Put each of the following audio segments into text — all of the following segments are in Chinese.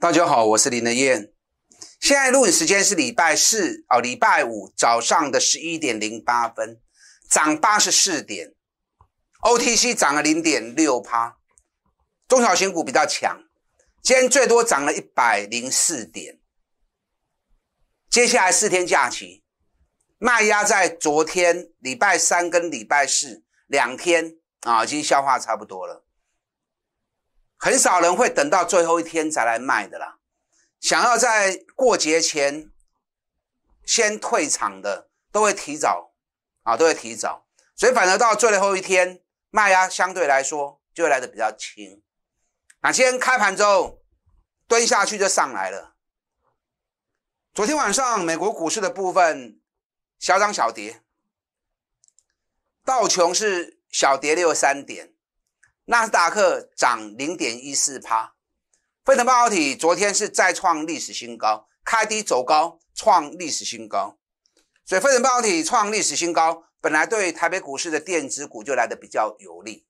大家好，我是林德燕。现在录影时间是礼拜四哦，礼拜五早上的十一点零八分，涨八十四点，OTC 涨了零点六趴，中小型股比较强，今天最多涨了一百零四点。接下来四天假期，卖压在昨天礼拜三跟礼拜四两天啊，已经消化差不多了。很少人会等到最后一天才来卖的啦，想要在过节前先退场的，都会提早，啊，都会提早，所以反而到最后一天卖啊，相对来说就会来的比较轻。那先开盘之后蹲下去就上来了。昨天晚上美国股市的部分小涨小跌，道琼是小跌六三点。纳斯达克涨零点一四帕，非城半导体昨天是再创历史新高，开低走高创历史新高，所以非城半导体创历史新高，本来对台北股市的电子股就来的比较有利。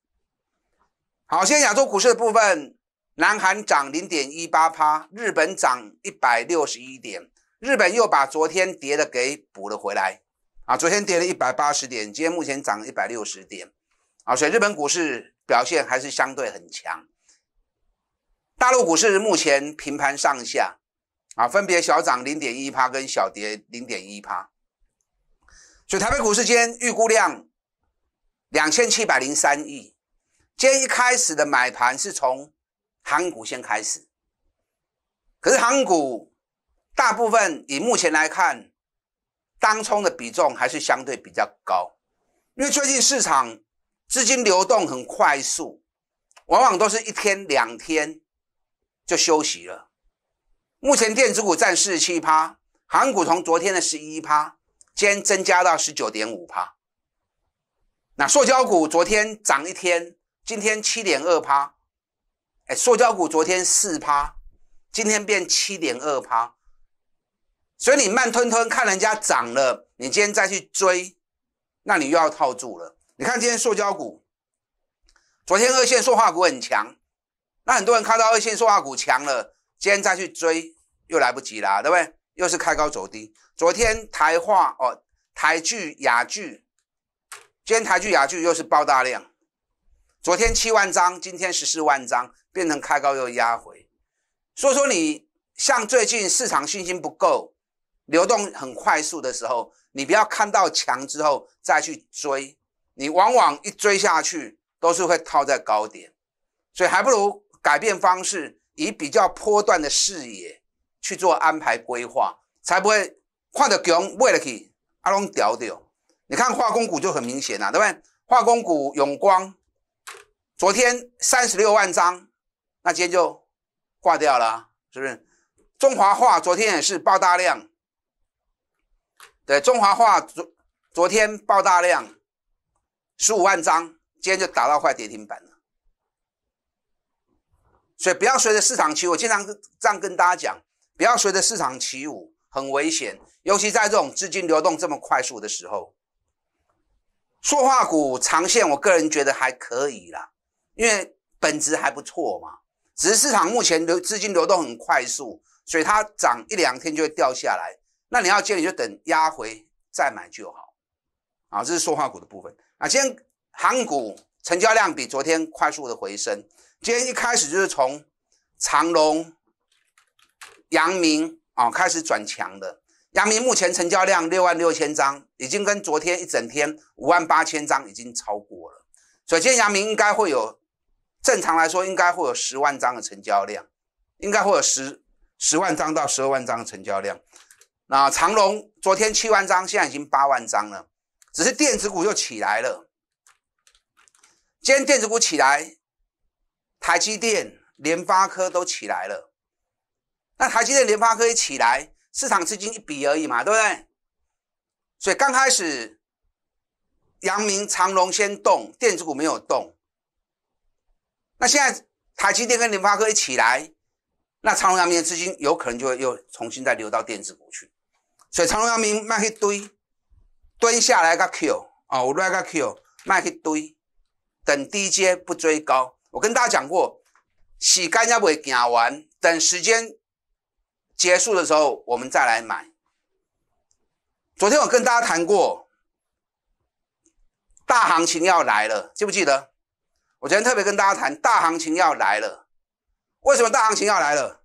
好，现在亚洲股市的部分，南韩涨零点一八帕，日本涨一百六十一点，日本又把昨天跌的给补了回来啊，昨天跌了一百八十点，今天目前涨一百六十点啊，所以日本股市。表现还是相对很强。大陆股市目前平盘上下，啊，分别小涨零点一帕跟小跌零点一帕。所以，台北股市今天预估量两千七百零三亿。今天一开始的买盘是从航股先开始，可是航股大部分以目前来看，当冲的比重还是相对比较高，因为最近市场。资金流动很快速，往往都是一天两天就休息了。目前电子股占四十七趴，航股从昨天的十一趴，今天增加到十九点五趴。那塑胶股昨天涨一天，今天七点二趴。哎，塑胶股昨天四趴，今天变七点二趴。所以你慢吞吞看人家涨了，你今天再去追，那你又要套住了。你看今天塑胶股，昨天二线塑化股很强，那很多人看到二线塑化股强了，今天再去追又来不及啦，对不对？又是开高走低。昨天台化哦，台剧、雅剧，今天台剧、雅剧又是爆大量，昨天七万张，今天十四万张，变成开高又压回。所以说，你像最近市场信心不够，流动很快速的时候，你不要看到强之后再去追。你往往一追下去都是会套在高点，所以还不如改变方式，以比较波段的视野去做安排规划，才不会画的穷为了去阿龙屌屌。你看化工股就很明显啦，对不对？化工股永光昨天三十六万张，那今天就挂掉了，是不是？中华化昨天也是爆大量，对，中华化昨昨天爆大量。十五万张，今天就打到快跌停板了，所以不要随着市场起。我经常这样跟大家讲，不要随着市场起舞，很危险。尤其在这种资金流动这么快速的时候，塑化股长线，我个人觉得还可以啦，因为本质还不错嘛。只是市场目前流资金流动很快速，所以它涨一两天就会掉下来。那你要接，你就等压回再买就好。啊，这是塑化股的部分。啊，今天航股成交量比昨天快速的回升。今天一开始就是从长隆、阳明啊开始转强的。阳明目前成交量六万六千张，已经跟昨天一整天五万八千张已经超过了。所以今天阳明应该会有，正常来说应该会有十万张的成交量，应该会有十十万张到十二万张的成交量。那长隆昨天七万张，现在已经八万张了。只是电子股又起来了，今天电子股起来，台积电、联发科都起来了。那台积电、联发科一起来，市场资金一比而已嘛，对不对？所以刚开始，阳明、长隆先动，电子股没有动。那现在台积电跟联发科一起来，那长隆、阳明的资金有可能就会又重新再流到电子股去，所以长隆、阳明卖一堆。蹲下来个 Q 啊，我来个 Q 卖去堆，等低阶不追高。我跟大家讲过，洗间要不会行完，等时间结束的时候，我们再来买。昨天我跟大家谈过，大行情要来了，记不记得？我昨天特别跟大家谈，大行情要来了。为什么大行情要来了？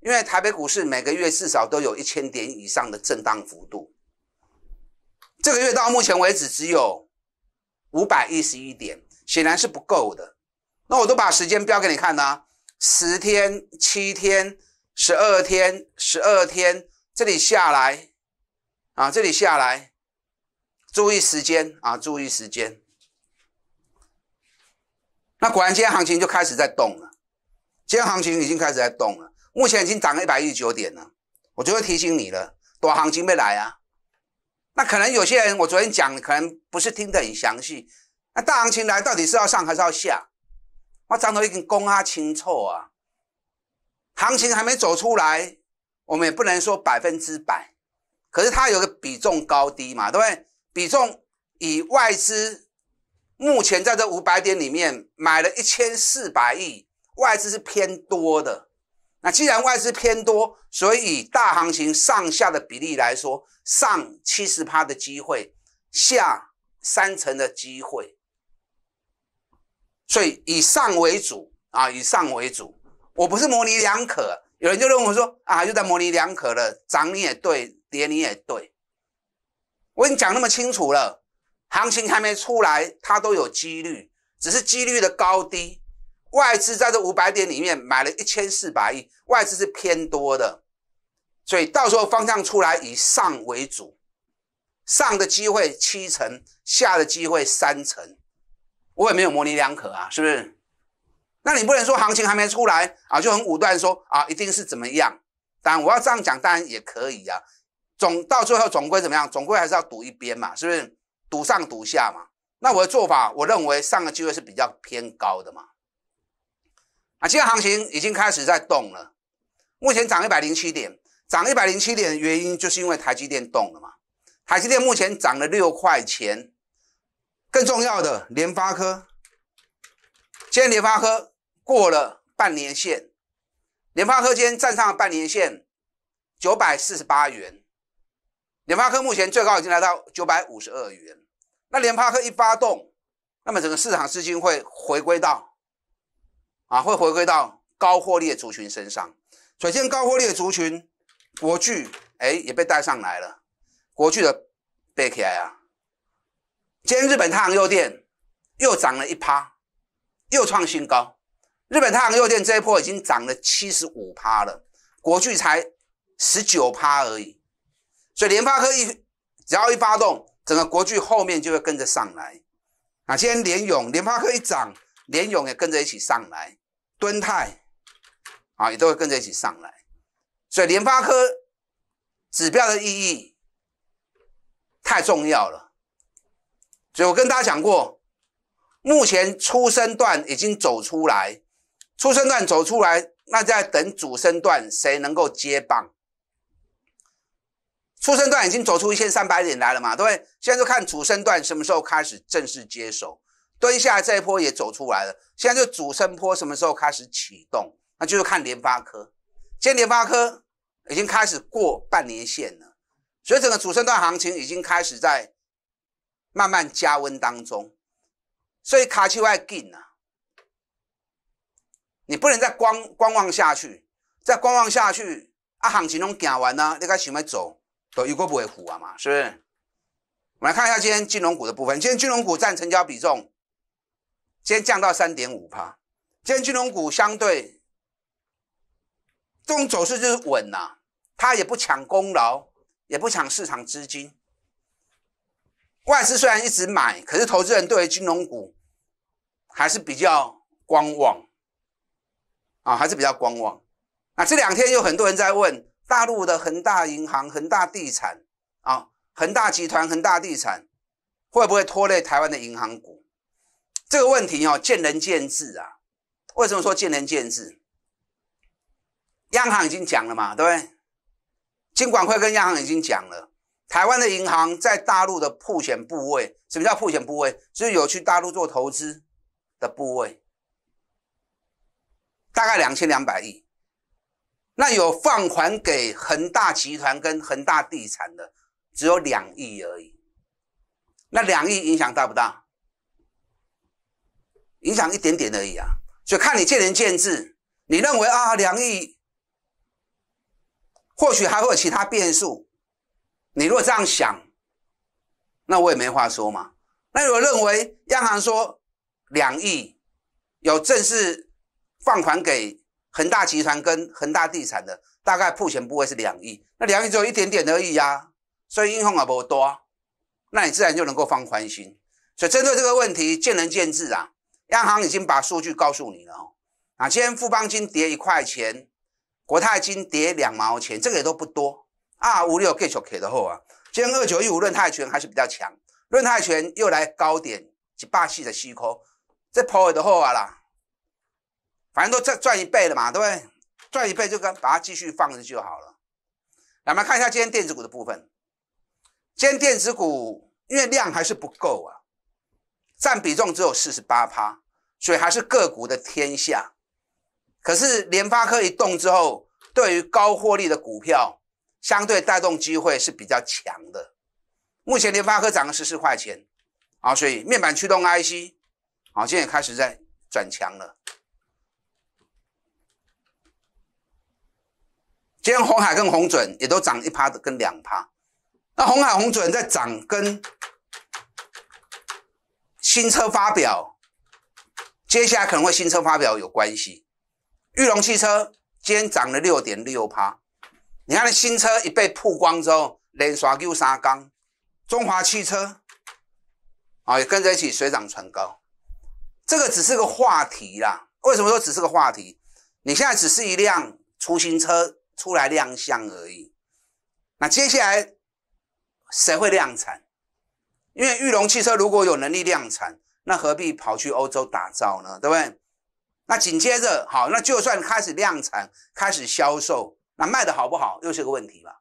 因为台北股市每个月至少都有一千点以上的震荡幅度。这个月到目前为止只有五百一十一点，显然是不够的。那我都把时间标给你看啦，十天、七天、十二天、十二天，这里下来啊，这里下来，注意时间啊，注意时间。那果然今天行情就开始在动了，今天行情已经开始在动了，目前已经涨了一百一十九点了。我就会提醒你了，短行情没来啊。那可能有些人，我昨天讲可能不是听得很详细。那大行情来到底是要上还是要下？我张头一根公啊，清臭啊，行情还没走出来，我们也不能说百分之百，可是它有个比重高低嘛，对不对？比重以外资目前在这五百点里面买了一千四百亿，外资是偏多的。那既然外资偏多，所以大行情上下的比例来说，上七十趴的机会，下三成的机会，所以以上为主啊，以上为主。我不是模棱两可，有人就认为我说啊，又在模棱两可了，涨你也对，跌你也对，我跟你讲那么清楚了，行情还没出来，它都有几率，只是几率的高低。外资在这五百点里面买了一千四百亿，外资是偏多的，所以到时候方向出来以上为主，上的机会七成，下的机会三成，我也没有模棱两可啊，是不是？那你不能说行情还没出来啊，就很武断说啊一定是怎么样？当然我要这样讲，当然也可以啊。总到最后总归怎么样？总归还是要赌一边嘛，是不是？赌上赌下嘛？那我的做法，我认为上个机会是比较偏高的嘛。啊，现在行情已经开始在动了。目前涨一百零七点，涨一百零七点的原因就是因为台积电动了嘛。台积电目前涨了六块钱。更重要的，联发科，今天联发科过了半年线，联发科今天站上半年线九百四十八元，联发科目前最高已经来到九百五十二元。那联发科一发动，那么整个市场资金会回归到。啊，会回归到高获利的族群身上。昨在高获利的族群国巨，哎，也被带上来了。国巨的贝克啊，今天日本太行肉店又涨了一趴，又创新高。日本太行肉店这一波已经涨了七十五趴了，国巨才十九趴而已。所以联发科一只要一发动，整个国巨后面就会跟着上来。啊，今天联永联发科一涨。联勇也跟着一起上来，敦泰啊也都会跟着一起上来，所以联发科指标的意义太重要了。所以我跟大家讲过，目前初升段已经走出来，初升段走出来，那在等主升段谁能够接棒？初升段已经走出一千三百点来了嘛，对不对？现在就看主升段什么时候开始正式接手。蹲下这一波也走出来了，现在就主升坡什么时候开始启动？那就是看联发科。现在联发科已经开始过半年线了，所以整个主升段行情已经开始在慢慢加温当中。所以卡丘快进啊！你不能再观观望下去，再观望下去，啊行情拢行完了，你该想要走，都一过不会虎啊嘛，是不是？我们来看一下今天金融股的部分，今天金融股占成交比重。先降到三点五趴，今天金融股相对这种走势就是稳呐，它也不抢功劳，也不抢市场资金。外资虽然一直买，可是投资人对于金融股还是比较观望啊，还是比较观望。那这两天有很多人在问大陆的恒大银行、恒大地产啊、恒大集团、恒大地产会不会拖累台湾的银行股？这个问题哦，见仁见智啊。为什么说见仁见智？央行已经讲了嘛，对不对？金管会跟央行已经讲了，台湾的银行在大陆的破险部位，什么叫破险部位？就是有去大陆做投资的部位，大概两千两百亿。那有放款给恒大集团跟恒大地产的，只有两亿而已。那两亿影响大不大？影响一点点而已啊，就看你见仁见智。你认为啊，两亿或许还会有其他变数。你如果这样想，那我也没话说嘛。那如果认为央行说两亿有正式放款给恒大集团跟恒大地产的，大概铺钱不位是两亿。那两亿只有一点点而已啊，所以应用也不多。那你自然就能够放宽心。所以针对这个问题，见仁见智啊。央行已经把数据告诉你了哦。啊，今天富邦金跌一块钱，国泰金跌两毛钱，这个也都不多啊。五六继九 K 的好啊。今天二九一五论泰拳还是比较强，论泰拳又来高点几霸息的吸扣，这跑也的好啊啦。反正都赚赚一倍了嘛，对不对？赚一倍就跟把它继续放着就好了。来，我们看一下今天电子股的部分。今天电子股因为量还是不够啊。占比重只有四十八趴，所以还是个股的天下。可是联发科一动之后，对于高获利的股票，相对带动机会是比较强的。目前联发科涨了十四块钱，啊，所以面板驱动 IC，好，现在开始在转强了。今天红海跟红准也都涨一趴的跟两趴，那红海红准在涨跟。新车发表，接下来可能会新车发表有关系。玉龙汽车今天涨了六点六趴，你看那新车一被曝光之后，连刷 Q 三缸，中华汽车啊也跟着一起水涨船高。这个只是个话题啦，为什么说只是个话题？你现在只是一辆出行车出来亮相而已，那接下来谁会量产？因为玉龙汽车如果有能力量产，那何必跑去欧洲打造呢？对不对？那紧接着，好，那就算开始量产、开始销售，那卖的好不好又是个问题吧？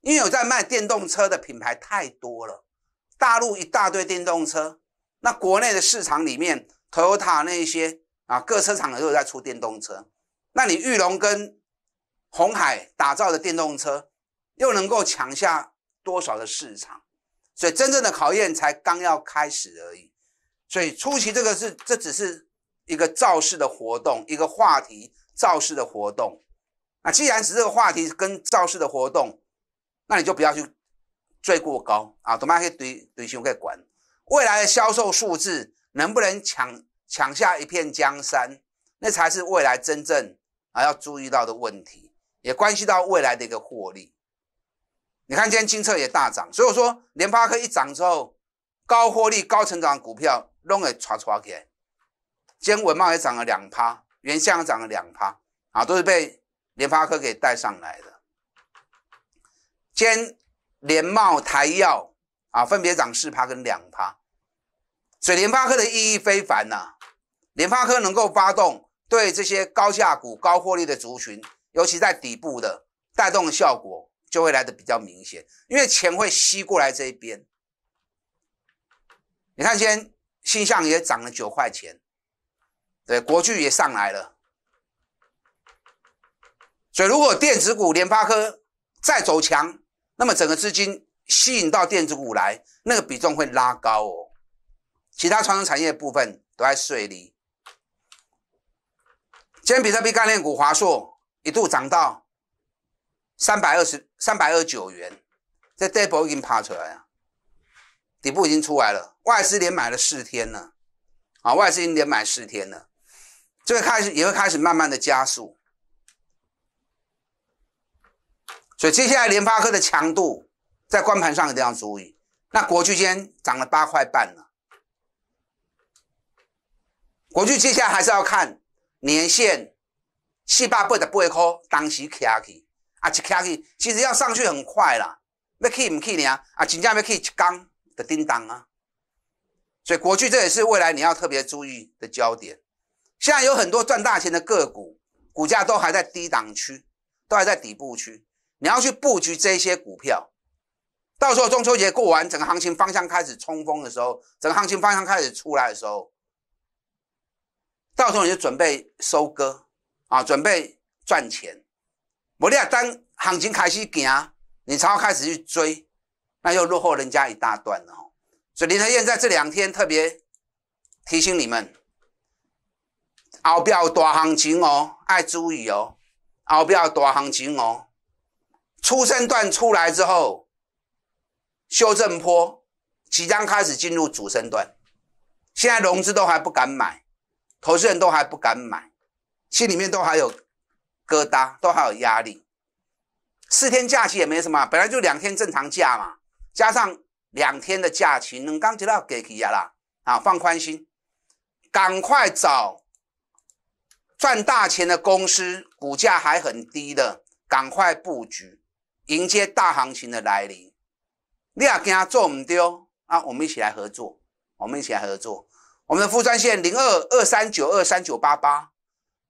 因为有在卖电动车的品牌太多了，大陆一大堆电动车，那国内的市场里面，Toyota 那些啊，各车厂都有在出电动车，那你玉龙跟红海打造的电动车，又能够抢下多少的市场？所以真正的考验才刚要开始而已，所以出席这个是这只是一个造势的活动，一个话题造势的活动。那既然是这个话题跟造势的活动，那你就不要去追过高啊，么样可以堆堆胸盖管未来的销售数字能不能抢抢下一片江山，那才是未来真正啊要注意到的问题，也关系到未来的一个获利。你看，今天金策也大涨，所以我说，联发科一涨之后，高获利、高成长股票弄个唰唰开。今天文茂也涨了两趴，原相涨了两趴，啊，都是被联发科给带上来的。今天联茂、台药啊，分别涨四趴跟两趴，所以联发科的意义非凡呐。联发科能够发动对这些高价股、高获利的族群，尤其在底部的带动效果。就会来的比较明显，因为钱会吸过来这一边。你看，今天新向也涨了九块钱，对，国巨也上来了。所以，如果电子股联发科再走强，那么整个资金吸引到电子股来，那个比重会拉高哦。其他传统产业部分都在水里。今天比特币概念股华硕一度涨到。三百二十，三百二九元，在底部已经爬出来了，底部已经出来了。外资连买了四天了，啊，外资已经连买四天了，这个开始也会开始慢慢的加速。所以接下来联发科的强度在光盘上一定要注意。那国巨间涨了八块半了，国巨接下来还是要看年限，七八倍的不会靠当时卡 i 啊，去去，其实要上去很快啦，那去唔去呢？啊，金价咪可以刚的叮当啊，所以国去这也是未来你要特别注意的焦点。现在有很多赚大钱的个股，股价都还在低档区，都还在底部区，你要去布局这些股票。到时候中秋节过完，整个行情方向开始冲锋的时候，整个行情方向开始出来的时候，到时候你就准备收割啊，准备赚钱。摩利当行情开始行，你才开始去追，那又落后人家一大段了。所以，林德燕在这两天特别提醒你们：后表大行情哦，爱注意哦。后表大行情哦，初升段出来之后，修正坡即将开始进入主升段。现在融资都还不敢买，投资人都还不敢买，心里面都还有。疙瘩都还有压力，四天假期也没什么，本来就两天正常假嘛，加上两天的假期，你刚接到给提价了啊，放宽心，赶快找赚大钱的公司，股价还很低的，赶快布局，迎接大行情的来临。你也跟他做唔丢啊？我们一起来合作，我们一起来合作，我们的副专线零二二三九二三九八八。